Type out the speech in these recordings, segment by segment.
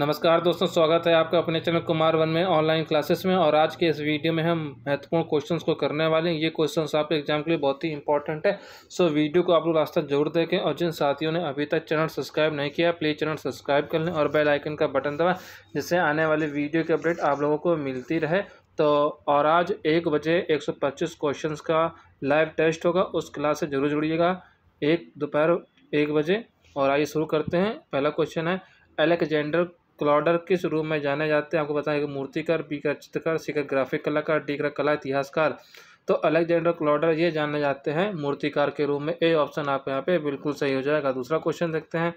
नमस्कार दोस्तों स्वागत है आपका अपने चैनल कुमार वन में ऑनलाइन क्लासेस में और आज के इस वीडियो में हम महत्वपूर्ण क्वेश्चंस को करने वाले हैं ये क्वेश्चंस आपके एग्जाम के लिए बहुत ही इंपॉर्टेंट है सो वीडियो को आप लोग रास्ता जरूर देखें और जिन साथियों ने अभी तक चैनल सब्सक्राइब नहीं किया प्लीज़ चैनल सब्सक्राइब कर लें और बेलाइकन का बटन दबा जिससे आने वाले वीडियो की अपडेट आप लोगों को मिलती रहे तो और आज एक बजे एक सौ पच्चीस क्वेश्चन का लाइव टेस्ट होगा उस क्लास से जरूर जुड़िएगा एक दोपहर एक बजे और आइए शुरू करते हैं पहला क्वेश्चन है एलेक्जेंडर क्लॉडर किस रूप में जाने जाते हैं आपको बताएं कि मूर्तिकार बी का चित्रकार सी का ग्राफिक कलाकार डी का कला इतिहासकार तो अलेक्जेंडर क्लॉडर ये जाने जाते हैं मूर्तिकार के रूप में ए ऑप्शन आपको यहाँ पे बिल्कुल सही हो जाएगा दूसरा क्वेश्चन देखते हैं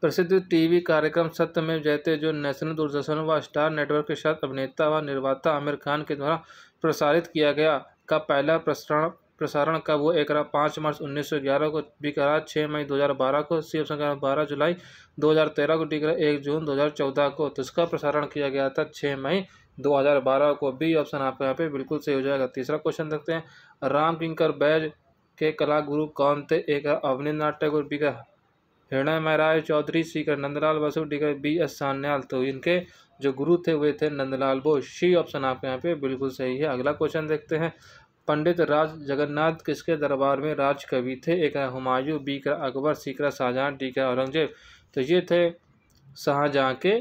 प्रसिद्ध टीवी कार्यक्रम सत्य में जयते जो नेशनल दूरदर्शन व स्टार नेटवर्क के साथ अभिनेता व निर्माता आमिर खान के द्वारा प्रसारित किया गया का पहला प्रसारण प्रसारण का वो एक पाँच मार्च उन्नीस सौ ग्यारह को बी करा छः मई दो हज़ार बारह को सी ऑप्शन करार बारह जुलाई दो हज़ार तेरह को डी करा एक जून दो हज़ार चौदह को तो इसका प्रसारण किया गया था छः मई दो हज़ार बारह को बी ऑप्शन आपके यहाँ पे बिल्कुल सही हो जाएगा तीसरा क्वेश्चन देखते हैं राम किंकर बैज के कला गुरु कौन थे एक अवनीन्द्रनाथ टैगोर बी का हृणय महाराज चौधरी सी का नंदलाल बसु डी का बी एस सान्याल तो इनके जो गुरु थे वे थे नंदलाल बोस सी ऑप्शन आपके यहाँ पे बिल्कुल सही है अगला क्वेश्चन देखते हैं पंडित राज जगन्नाथ किसके दरबार में राज कवि थे एक हुमायूं बी का अकबर सी का शाहजहाँ डी का औरंगजेब तो ये थे शाहजहाँ के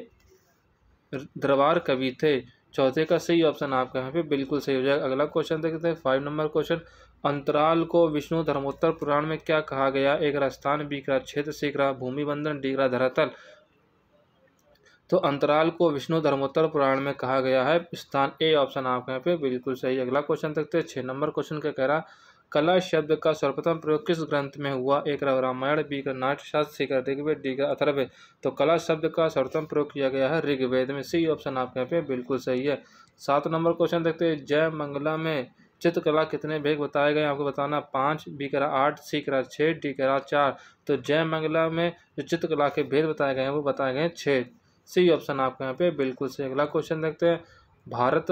दरबार कवि थे चौथे का सही ऑप्शन आपके यहाँ पे बिल्कुल सही हो जाएगा अगला क्वेश्चन देखते हैं फाइव नंबर क्वेश्चन अंतराल को विष्णु धर्मोत्तर पुराण में क्या कहा गया एक स्थान बीकरा क्षेत्र सीकरा भूमि बंधन डीकरा धरातल तो अंतराल को विष्णु धर्मोत्तर पुराण में कहा गया है स्थान ए ऑप्शन आपके यहाँ पे बिल्कुल सही अगला क्वेश्चन देखते हैं छः नंबर क्वेश्चन क्या कह रहा कला शब्द का सर्वप्रथम प्रयोग किस ग्रंथ में हुआ एक रामायण बी का नाट्यशास्त्र सी का ऋग्वेद डी का अथर्व तो कला शब्द का सर्वप्रथम प्रयोग किया गया है ऋग्वेद में सी ऑप्शन आपके यहाँ पे बिल्कुल सही है सात नंबर क्वेश्चन देखते हैं जय मंगला में चित्रकला कितने भेद बताए गए आपको बताना पाँच बी करा आठ सी करा छः डी करा चार तो जय मंगला में जो चित्रकला के भेद बताए गए हैं वो बताए गए हैं छः सी ऑप्शन आपके यहाँ पे बिल्कुल सही अगला क्वेश्चन देखते हैं भारत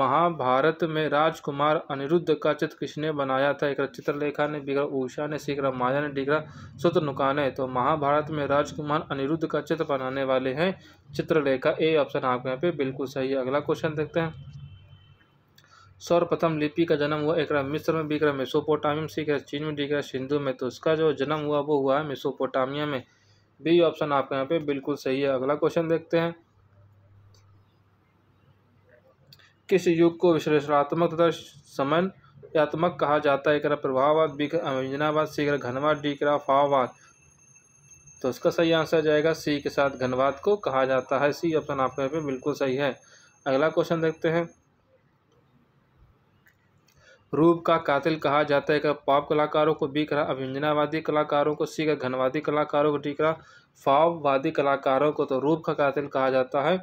महाभारत में राजकुमार अनिरुद्ध का चित्र किसने बनाया था एक चित्रलेखा ने बिगड़ा उषा ने रहा माया ने डिगरा सूत्र नुकाने तो महाभारत में राजकुमार अनिरुद्ध का चित्र बनाने वाले हैं चित्रलेखा ए ऑप्शन आपके यहाँ पे बिल्कुल सही है अगला क्वेश्चन देखते हैं सर्वप्रथम लिपि का जन्म हुआ एक मिस्र में बिगड़ा मेसोपोटामिया में सीखरा चीन में डिगरा सिंधु में तो उसका जो जन्म हुआ वो हुआ है मेसोपोटामिया में बी ऑप्शन आपके यहाँ पे बिल्कुल सही है अगला क्वेश्चन देखते हैं किस युग को विश्लेषणात्मक तथा समन यात्मक कहा जाता है एक प्रभाववाद बी का सी करा घनवाद डी करा फाववाद तो उसका सही आंसर जाएगा सी के साथ घनवाद को कहा जाता है सी ऑप्शन आपके यहाँ पे बिल्कुल सही है अगला क्वेश्चन देखते हैं रूप का कातिल कहा जाता है पॉप कलाकारों को बी कला अभिंजनावादी कलाकारों को सी का घनवादी कलाकारों को डी कला फाववादी कलाकारों को तो रूप का कातिल कहा जाता है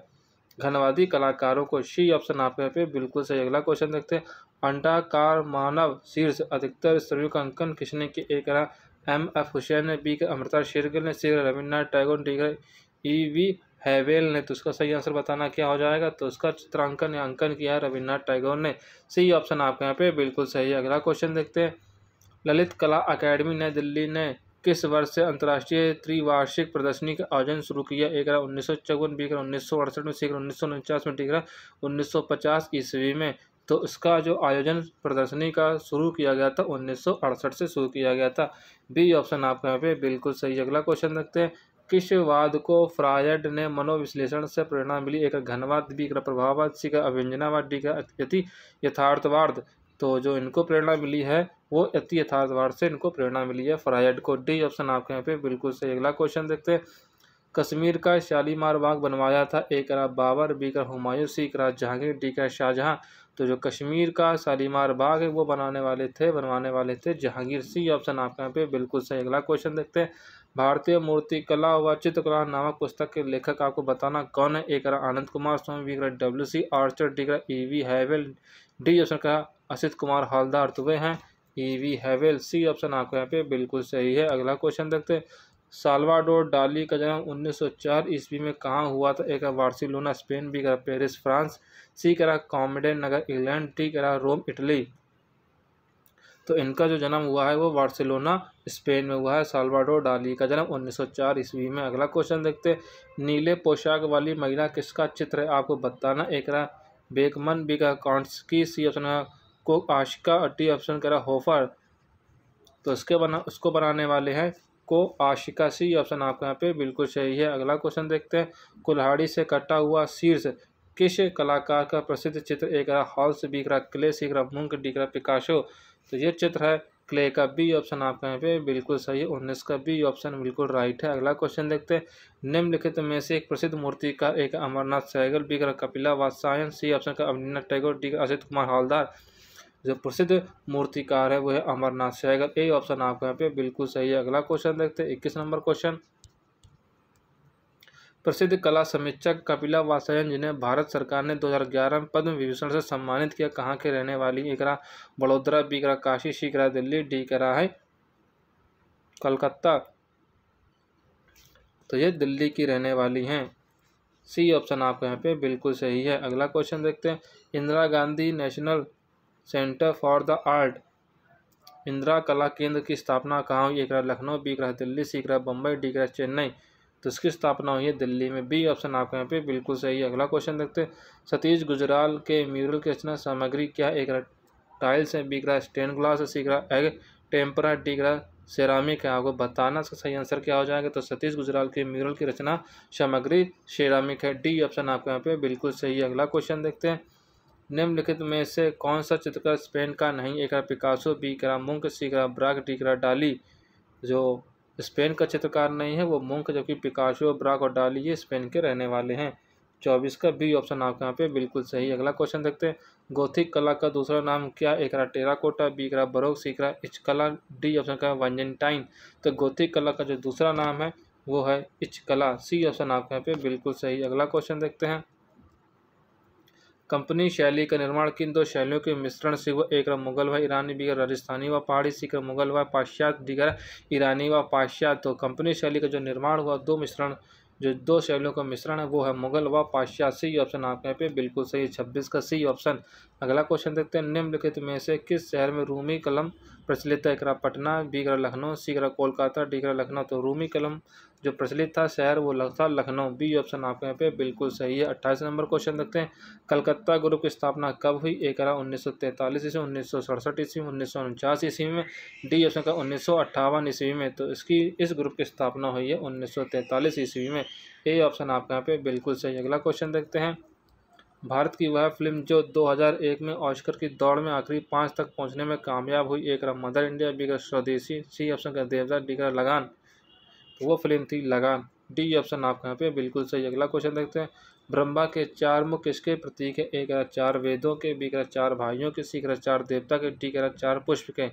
घनवादी कलाकारों को शी ऑप्शन आपके पे बिल्कुल सही अगला क्वेश्चन देखते हैं अंडाकार मानव शीर्ष अधिकतर स्त्रियों का अंकन किसने की एक एम एफ हुसैन ने बी का अमृता शेरगिल ने C Rabindranath Tagore D E V Havell ने तो उसका सही आंसर बताना क्या हो जाएगा तो उसका चित्रांकन या अंकन किया है रविन्द्रनाथ टैगोर ने सी ऑप्शन आपके यहाँ पे बिल्कुल सही है अगला क्वेश्चन देखते हैं ललित कला अकेडमी नई दिल्ली ने किस वर्ष से अंतर्राष्ट्रीय त्रिवार्षिक प्रदर्शनी का आयोजन शुरू किया एक रहा उन्नीस सौ चौवन बीकर उन्नीस सौ अड़सठ में सीकर उन्नीस सौ उनचास में टीकरा उन्नीस सौ पचास ईस्वी में तो उसका जो आयोजन प्रदर्शनी का शुरू किया गया था उन्नीस से शुरू किया गया था बी ऑप्शन आपके यहाँ पे बिल्कुल सही अगला क्वेश्चन रखते हैं किस वाद को फ्रायड ने मनोविश्लेषण से प्रेरणा मिली एक घनवाद भी एक प्रभाववाद सी का अभ्यंजनावाद डी का अति यथार्थवाद तो जो इनको प्रेरणा मिली है वो अति यथार्थवाद से इनको प्रेरणा मिली है फ्रायड को डी ऑप्शन आपके यहाँ पे बिल्कुल सही अगला क्वेश्चन देखते हैं कश्मीर का शालीमार बाग बनवाया था एक करा बाबर बी का हुमायूं सी का जहांगीर डी का शाहजहां तो जो कश्मीर का शालीमार बाग है वो बनाने वाले थे बनवाने वाले थे जहांगीर सी ऑप्शन आपके यहाँ पे बिल्कुल सही अगला क्वेश्चन देखते हैं भारतीय मूर्ति कला व चित्रकला नामक पुस्तक के लेखक आपको बताना कौन है एक Anand Kumar Swami B W C Archer D करा E V Havell D option का असित कुमार हालदार दुबे हैं ई वी हैवेल सी ऑप्शन आपके यहाँ पे बिल्कुल सही है अगला क्वेश्चन देखते हैं सालवाडोर डाली का जन्म 1904 ईस्वी में कहाँ हुआ था एक बार्सिलोना स्पेन बी करा पेरिस फ्रांस सी करा कॉमेडे नगर इंग्लैंड टी करा रोम इटली तो इनका जो जन्म हुआ है वो बार्सिलोना स्पेन में हुआ है सालवाडोर डाली का जन्म 1904 ईस्वी में अगला क्वेश्चन देखते नीले पोशाक वाली महिला किसका चित्र है आपको बताना एक रहा बेकमन बी का कॉन्स्की सी ऑप्शन को आशिका और टी ऑप्शन करा होफर तो इसके बना उसको बनाने वाले हैं को आशिका सी ऑप्शन आपके यहाँ पे बिल्कुल सही है अगला क्वेश्चन देखते हैं कुल्हाड़ी से कटा हुआ शीर्ष किस कलाकार का प्रसिद्ध चित्र एक रहा हॉल्स बिक रहा क्ले सीख रहा मुंक डिक रहा पिकाशो तो ये चित्र है क्ले का बी ऑप्शन आपके यहाँ पे बिल्कुल सही है उन्नीस का बी ऑप्शन बिल्कुल राइट है अगला क्वेश्चन देखते हैं निम्नलिखित में से एक प्रसिद्ध मूर्ति का एक अमरनाथ सहगल बी रहा कपिला वात्सायन सी ऑप्शन का अवनीत टैगोर डी अजित कुमार हवलदार जो प्रसिद्ध मूर्तिकार है वो है अमरनाथ सहगल यही ऑप्शन आपको यहाँ पे बिल्कुल सही है अगला क्वेश्चन देखते हैं इक्कीस नंबर क्वेश्चन प्रसिद्ध कला समीक्षक कपिला वासायन जिन्हें भारत सरकार ने 2011 में पद्म विभूषण से सम्मानित किया कहाँ के रहने वाली एक बड़ोदरा बी करा काशी सी करा दिल्ली डी करा है कलकत्ता तो ये दिल्ली की रहने वाली हैं सी ऑप्शन आपको यहाँ पे बिल्कुल सही है अगला क्वेश्चन देखते हैं Indira Gandhi National Centre for the Art Indira Kala Kendra की स्थापना कहाँ हुई एक लखनऊ बी करा दिल्ली सी रहा बम्बई डी करा चेन्नई तो इसकी स्थापना हुई है दिल्ली में बी ऑप्शन आपके यहाँ पे बिल्कुल सही है अगला क्वेश्चन देखते हैं सतीश गुजराल के म्यूरल की रचना सामग्री क्या है एक टाइल्स है बी करा स्टेन ग्लास है सी करा एग टेम्परा डी करा सेरामिक है आपको बताना इसका सही आंसर क्या हो जाएगा तो सतीश गुजराल के म्यूरल की रचना सामग्री सेरामिक है डी ऑप्शन आपके यहाँ पे बिल्कुल सही है अगला क्वेश्चन देखते हैं निम्नलिखित में से कौन सा चित्रकार स्पेन का नहीं एक पिकासो बी करा मुंक सी करा ब्राक डी करा डाली जो स्पेन का चित्रकार नहीं है वो मुंक जबकि पिकासो ब्राक और डाली ये स्पेन के रहने वाले हैं चौबीस का बी ऑप्शन आपके यहाँ पे बिल्कुल सही अगला क्वेश्चन देखते हैं गोथिक कला का दूसरा नाम क्या एक रहा टेराकोटा बी करा बरोक सी करा इचकला डी ऑप्शन का वंजेंटाइन तो गोथिक कला का जो दूसरा नाम है वो है इचकला सी ऑप्शन आपके यहाँ पे बिल्कुल सही अगला क्वेश्चन देखते हैं कंपनी शैली का निर्माण किन दो शैलियों के मिश्रण से हुआ एक मुगल व ईरानी बिगर राजस्थानी व पहाड़ी सिख मुगल व पाश्चात्य दिगर ईरानी व पाश्चात्य तो कंपनी शैली का जो निर्माण हुआ दो मिश्रण जो दो शैलियों का मिश्रण है वो है मुगल व पाश्चात्य सी ऑप्शन आपके यहाँ पे बिल्कुल सही छब्बीस का सी ऑप्शन अगला क्वेश्चन देखते हैं निम्नलिखित में से किस शहर में रूमी कलम प्रचलित है एक पटना बीगरा लखनऊ सीगरा कोलकाता डीगरा लखनऊ तो रूमी कलम जो प्रचलित था शहर वो था लखनऊ बी ऑप्शन आपके यहाँ पे बिल्कुल सही है अट्ठाईस नंबर क्वेश्चन देखते हैं कलकत्ता ग्रुप की स्थापना कब हुई एक रहा उन्नीस सौ तैंतालीस ईस्वी उन्नीस सौ सड़सठ ईस्वी उन्नीस सौ उनचास ईस्वी में डी ऑप्शन का उन्नीस सौ अट्ठावन ईस्वी में तो इसकी इस ग्रुप की स्थापना हुई है उन्नीस सौ तैंतालीस ईस्वी में ए ऑप्शन आपके यहाँ पे बिल्कुल सही अगला क्वेश्चन देखते हैं भारत की वह फिल्म जो 2001 में ऑस्कर की दौड़ में आखिरी पाँच तक पहुंचने में कामयाब हुई एक रहा मदर इंडिया बिगर स्वदेशी सी ऑप्शन का देवदार डिगर लगान वो फिल्म थी लगान डी ऑप्शन आपके यहाँ पे बिल्कुल सही अगला क्वेश्चन देखते हैं ब्रह्मा के चार मुख किसके प्रतीक है एक रहा चार वेदों के बी करा चार भाइयों के सी करा चार देवता के डी करा चार पुष्प के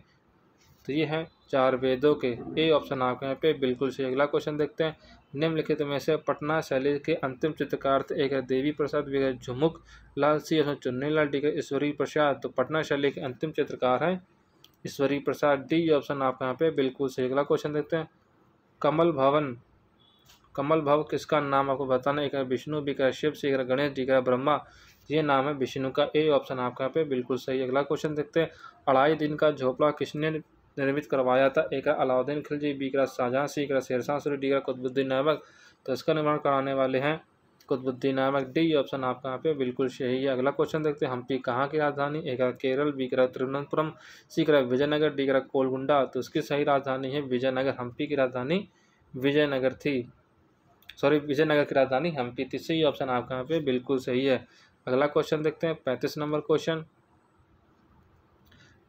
तो ये हैं चार वेदों के ए ऑप्शन आपके यहाँ पे बिल्कुल सही अगला क्वेश्चन देखते हैं निम्नलिखित तो में से पटना शैली के अंतिम चित्रकार थे एक देवी प्रसाद विगत झुमुक लाल सी ऑप्शन चुन्नी लाल डी ईश्वरी प्रसाद तो पटना शैली के अंतिम चित्रकार हैं ईश्वरी प्रसाद डी ऑप्शन आपके यहाँ पे बिल्कुल सही अगला क्वेश्चन देखते हैं कमल भवन कमल भव किसका नाम आपको बताना एक है विष्णु भी का शिव से गणेश जी का ब्रह्मा ये नाम है विष्णु का ए ऑप्शन आपका पे बिल्कुल सही अगला क्वेश्चन देखते हैं अढ़ाई दिन का झोपड़ा किसने निर्मित करवाया था एक अलाउद्दीन खिलजी का शाहजहाँ सी का शेरशाह सूरी डी कुतबुद्दीन नामक तो इसका निर्माण कराने वाले हैं कुतबुद्दीन नामक डी ऑप्शन आपका यहाँ पे बिल्कुल सही है अगला क्वेश्चन देखते हैं हम्पी कहाँ की राजधानी एक केरल बी करा तिरुवनंतपुरम सी करा विजयनगर डी करा कोलगुंडा तो इसकी सही राजधानी है विजयनगर हम्पी की राजधानी विजयनगर थी सॉरी विजयनगर की राजधानी हम्पी थी सही ऑप्शन आपका यहाँ पे बिल्कुल सही है अगला क्वेश्चन देखते हैं पैंतीस नंबर क्वेश्चन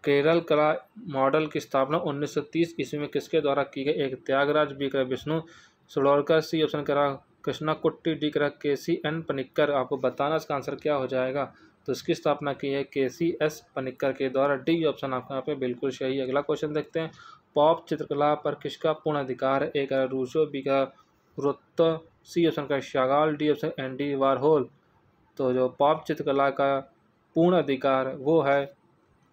केरल कला मॉडल की स्थापना 1930 ईस्वी में किसके द्वारा की गई एक त्यागराज बी कर विष्णु सडोरकर सी ऑप्शन करा कृष्णा कुट्टी डी करा के सी एन पनिक्कर आपको बताना इसका आंसर क्या हो जाएगा तो इसकी स्थापना की है के सी एस पनिक्कर के द्वारा डी ऑप्शन आपका यहाँ पे बिल्कुल सही अगला क्वेश्चन देखते हैं पॉप चित्रकला पर किसका पूर्ण अधिकार है ए रूसो बी का रुत सी ऑप्शन का Chagall D option Andy Warhol तो जो पॉप चित्रकला का पूर्ण अधिकार वो है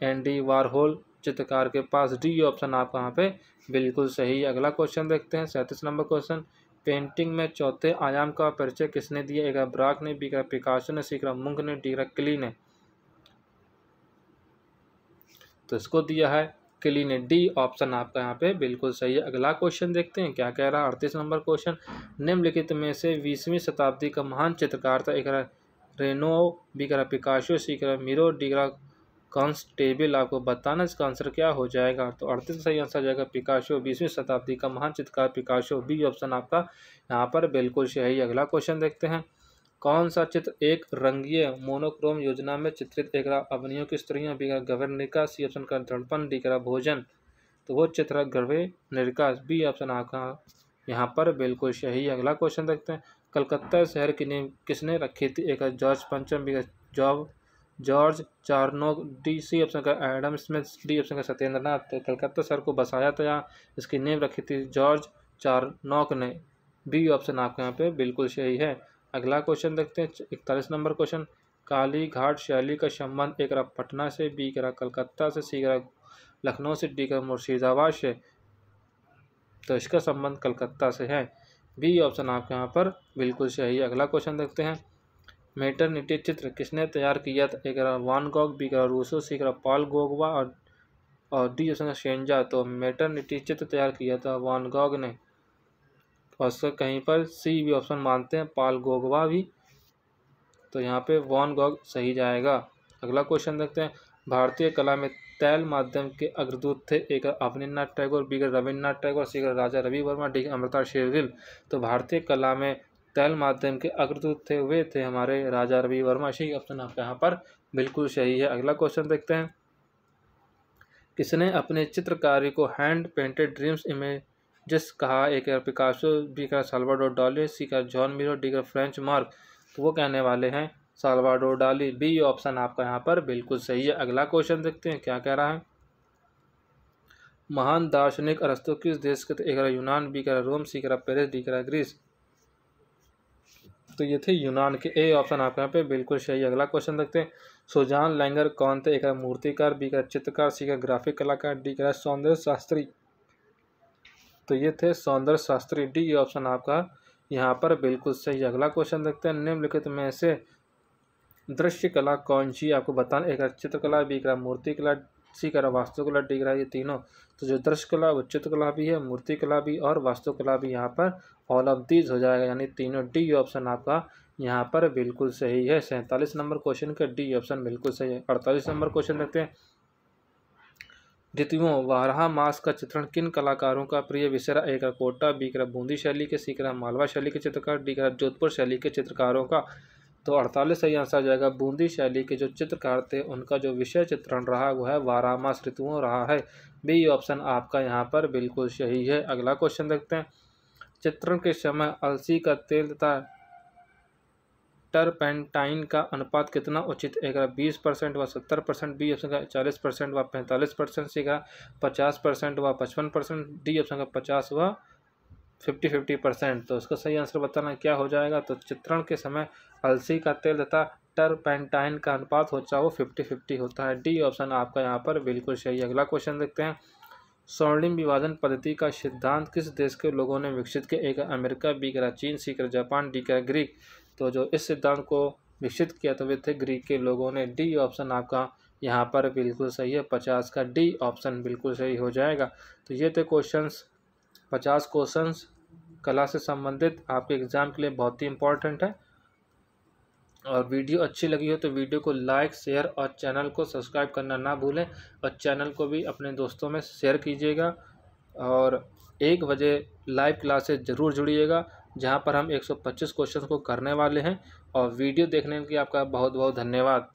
एंडी वारहोल चित्रकार के पास डी ऑप्शन आप कहाँ पे बिल्कुल सही अगला क्वेश्चन देखते हैं सैंतीस नंबर क्वेश्चन पेंटिंग में चौथे आयाम का परिचय किसने दिया एक ब्राक ने बी का पिकाशो ने सीकर मुंग ने डी का क्ली ने तो इसको दिया है क्लीन है डी ऑप्शन आपका यहाँ पे बिल्कुल सही है अगला क्वेश्चन देखते हैं क्या कह रहा है अड़तीस नंबर क्वेश्चन निम्नलिखित में से बीसवीं शताब्दी का महान चित्रकार था एक रेनो करा पिकाशो करा मीरो करा कॉन्स्टेबल आपको बताना इसका आंसर क्या हो जाएगा तो अड़तीस सही आंसर हो जाएगा पिकाशो बीसवीं शताब्दी का महान चित्रकार पिकाशो बी ऑप्शन आपका यहाँ पर बिल्कुल सही अगला क्वेश्चन देखते हैं कौन सा चित्र एक रंगीय मोनोक्रोम योजना में चित्रित एक अवनियों की स्त्रियों बी निकास सी ऑप्शन का दृढ़पन डी करा भोजन तो वो चित्र गर्भ निर्काश बी ऑप्शन आपका यहाँ पर बिल्कुल सही अगला क्वेश्चन देखते हैं कलकत्ता शहर की नींव किसने रखी थी एक जॉर्ज पंचम B Job George Charnock D C option का एडम स्मिथ डी ऑप्शन का सत्येंद्रनाथ तो कलकत्ता शहर को बसाया था यहाँ इसकी नींव रखी थी जॉर्ज चार्नोक ने बी ऑप्शन आपके यहाँ पे बिल्कुल सही है अगला क्वेश्चन देखते हैं इकतालीस नंबर क्वेश्चन काली घाट शैली का संबंध एक पटना से बी करा कलकत्ता से सी करा लखनऊ से डी करा मुर्शिदाबाद से तो इसका संबंध कलकत्ता से है बी ऑप्शन आपके यहाँ पर बिल्कुल सही अगला क्वेश्चन देखते हैं मेटर निटी चित्र किसने तैयार किया था एक वान गॉग बी करा रूसो सी करा पॉल गोगवा और डी ऑप्शन शेंजा तो मेटरनिटी चित्र तैयार किया था वान गॉग ने भास्कर कहीं पर सी भी ऑप्शन मानते हैं पाल गोगवा भी तो यहाँ पे वॉन गॉग सही जाएगा अगला क्वेश्चन देखते हैं भारतीय कला में तैल माध्यम के अग्रदूत थे एक अवनीनाथ टैगोर बीगर रविन्द्रनाथ टैगोर सीगर राजा रवि वर्मा डी अमृता शेरगिल तो भारतीय कला में तैल माध्यम के अग्रदूत थे वे थे हमारे राजा रवि वर्मा सी ऑप्शन आप यहाँ पर बिल्कुल सही है अगला क्वेश्चन देखते हैं किसने अपने चित्रकारी को हैंड पेंटेड ड्रीम्स इमेज जिस कहा एक पिकासो बी का सालवाडोर डाली सी का जॉन मिलो डी का फ्रेंच मार्क तो वो कहने वाले हैं सालवाडोर डाली बी ऑप्शन आपका यहाँ पर बिल्कुल सही है अगला क्वेश्चन देखते हैं क्या कह रहा है महान दार्शनिक अरस्तु किस देश के एक यूनान बी कर रोम सी कर पेरिस डी कर ग्रीस तो ये थे यूनान के ए ऑप्शन आपके यहाँ पे बिल्कुल सही अगला क्वेश्चन देखते हैं सुजान लैंगर कौन थे एक मूर्तिकार बी का चित्रकार सी का ग्राफिक कलाकार डी कर सौंदर्य शास्त्री तो ये थे सौंदर्य शास्त्री डी ये ऑप्शन आपका यहाँ पर बिल्कुल सही अगला क्वेश्चन देखते हैं निम्नलिखित में से दृश्य कला कौन सी आपको बताना एक चित्रकला भी करा मूर्ति कला सी करा वास्तुकला डी करा ये तीनों तो जो दृश्य कला वो चित्रकला भी है मूर्ति कला भी और वास्तुकला भी यहाँ पर ऑल ऑफ दीज हो जाएगा यानी तीनों डी ऑप्शन आपका यहाँ पर बिल्कुल सही है सैंतालीस नंबर क्वेश्चन का डी ऑप्शन बिल्कुल सही है अड़तालीस नंबर क्वेश्चन देखते हैं द्वितीयों वारहा मास का चित्रण किन कलाकारों का प्रिय रहा एक कोटा बी कर बूंदी शैली के सीकर मालवा शैली के चित्रकार डी कर जोधपुर शैली के चित्रकारों का तो अड़तालीस सही आंसर आ जाएगा बूंदी शैली के जो चित्रकार थे उनका जो विषय चित्रण रहा वह वारहा मास ऋतुओं रहा है बी ऑप्शन आपका यहाँ पर बिल्कुल सही है अगला क्वेश्चन देखते हैं चित्रण के समय अलसी का तेल तथा टर्पेंटाइन का अनुपात कितना उचित है एकरा बीस परसेंट व सत्तर परसेंट बी ऑप्शन का चालीस परसेंट व पैंतालीस परसेंट सी का पचास परसेंट व पचपन परसेंट डी ऑप्शन का पचास व फिफ्टी फिफ्टी परसेंट तो इसका सही आंसर बताना क्या हो जाएगा तो चित्रण के समय अलसी का तेल तथा टर्पेंटाइन का अनुपात होता चाहे वो फिफ्टी फिफ्टी होता है डी ऑप्शन आपका यहाँ पर बिल्कुल सही अगला क्वेश्चन देखते हैं स्वर्णिम विभाजन पद्धति का सिद्धांत किस देश के लोगों ने विकसित किया एक अमेरिका बी करा चीन सी करा जापान डी करा ग्रीक तो जो इस सिद्धांत को विकसित किया तो वे थे ग्रीक के लोगों ने डी ऑप्शन आपका यहाँ पर बिल्कुल सही है पचास का डी ऑप्शन बिल्कुल सही हो जाएगा तो ये थे क्वेश्चंस पचास क्वेश्चंस कला से संबंधित आपके एग्ज़ाम के लिए बहुत ही इम्पॉर्टेंट है और वीडियो अच्छी लगी हो तो वीडियो को लाइक शेयर और चैनल को सब्सक्राइब करना ना भूलें और चैनल को भी अपने दोस्तों में शेयर कीजिएगा और एक बजे लाइव क्लासेज ज़रूर जुड़िएगा जहाँ पर हम 125 क्वेश्चन को करने वाले हैं और वीडियो देखने के लिए आपका बहुत बहुत धन्यवाद